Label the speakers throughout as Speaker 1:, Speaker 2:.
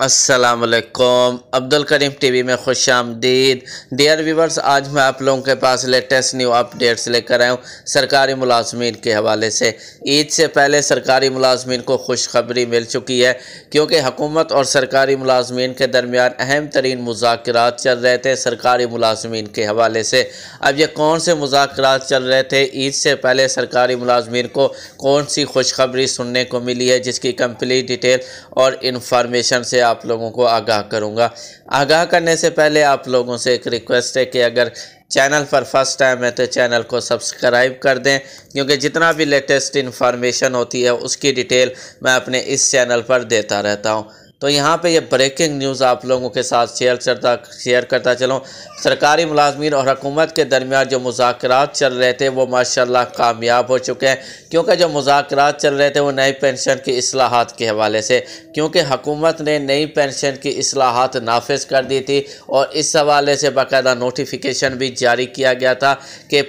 Speaker 1: असलकम अब्दुल करीम टीवी में खुश आमदीद डियर व्यूवर्स आज मैं आप लोगों के पास लेटेस्ट न्यू अपडेट्स लेकर आया हूँ सरकारी मुलाजमीन के हवाले से ईद से पहले सरकारी मुलाजमीन को खुशखबरी मिल चुकी है क्योंकि हकूमत और सरकारी मुलाजमीन के दरमियान अहम तरीन मुजाकर चल रहे थे सरकारी मुलाजमीन के हवाले से अब ये कौन से मुजाकर चल रहे थे ईद से पहले सरकारी मुलाजमीन को कौन सी खुशखबरी सुनने को मिली है जिसकी कम्प्लीट डिटेल और इन्फॉर्मेशन से से आप लोगों को आगाह करूँगा आगाह करने से पहले आप लोगों से एक रिक्वेस्ट है कि अगर चैनल पर फर्स्ट टाइम है तो चैनल को सब्सक्राइब कर दें क्योंकि जितना भी लेटेस्ट इन्फॉर्मेशन होती है उसकी डिटेल मैं अपने इस चैनल पर देता रहता हूँ तो यहाँ पे ये ब्रेकिंग न्यूज़ आप लोगों के साथ शेयर करता शेयर करता चलूँ सरकारी मुलाजमन और हकूमत के दरमियान जो मुजाकर चल रहे थे वो माशाल्लाह कामयाब हो चुके हैं क्योंकि जो मुजाकर चल रहे थे वो नई पेंशन की असलाहत के हवाले से क्योंकि हकूमत ने नई पेंशन की असलाहत नाफज कर दी थी और इस हवाले से बाकायदा नोटिफिकेशन भी जारी किया गया था कि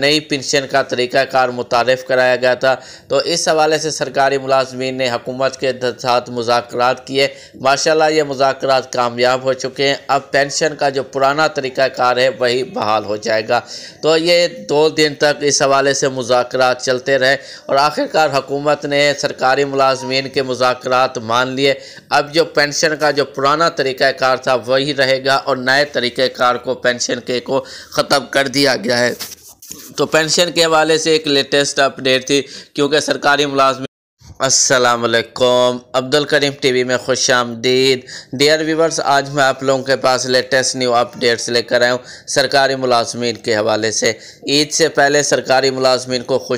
Speaker 1: नई पेंशन का तरीक़ाकार मुतारफ़ कराया गया था तो इस हवाले से सरकारी मुलाजमन ने हकूमत के साथ मुजाकर किए माशाल्लाह ये मुजाकर कामयाब हो चुके हैं अब पेंशन का जो पुराना तरीक़ाकार है वही बहाल हो जाएगा तो ये दो दिन तक इस हवाले से मुजाकर चलते रहे और आखिरकार हुकूमत ने सरकारी मुलाजमीन के मुजाकर मान लिए अब जो पेंशन का जो पुराना तरीक़ाकार था वही रहेगा और नए तरीक़ाकार को पेंशन के को ख़त्म कर दिया गया है तो पेंशन के हवाले से एक लेटेस्ट अपडेट थी क्योंकि सरकारी मुलाजमी असलकम अब्दुल करीम टीवी में खुश आमदीद डियर व्यूवर्स आज मैं आप लोगों के पास लेटेस्ट न्यू अपडेट्स लेकर आया हूँ सरकारी मुलाजमीन के हवाले से ईद से पहले सरकारी मुलाजमीन को खुश